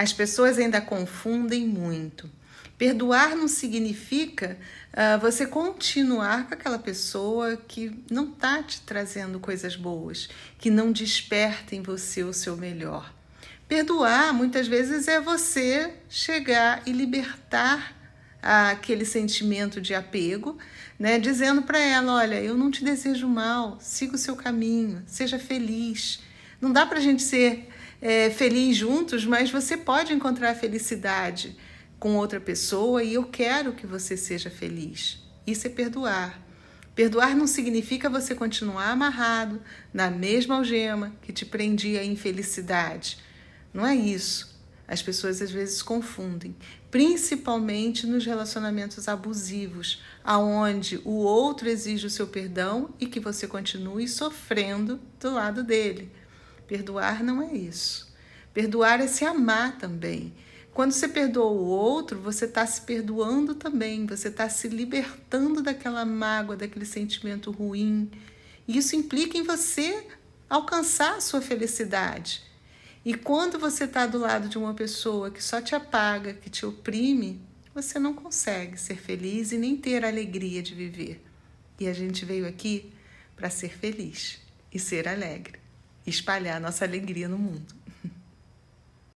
As pessoas ainda confundem muito. Perdoar não significa uh, você continuar com aquela pessoa que não está te trazendo coisas boas, que não desperta em você o seu melhor. Perdoar muitas vezes é você chegar e libertar aquele sentimento de apego, né? Dizendo para ela, olha, eu não te desejo mal, siga o seu caminho, seja feliz. Não dá para a gente ser é, feliz juntos, mas você pode encontrar felicidade com outra pessoa e eu quero que você seja feliz. Isso é perdoar. Perdoar não significa você continuar amarrado na mesma algema que te prendia à infelicidade. Não é isso. As pessoas às vezes confundem, principalmente nos relacionamentos abusivos, aonde o outro exige o seu perdão e que você continue sofrendo do lado dele. Perdoar não é isso. Perdoar é se amar também. Quando você perdoa o outro, você está se perdoando também, você está se libertando daquela mágoa, daquele sentimento ruim. E isso implica em você alcançar a sua felicidade. E quando você está do lado de uma pessoa que só te apaga, que te oprime, você não consegue ser feliz e nem ter a alegria de viver. E a gente veio aqui para ser feliz e ser alegre espalhar nossa alegria no mundo.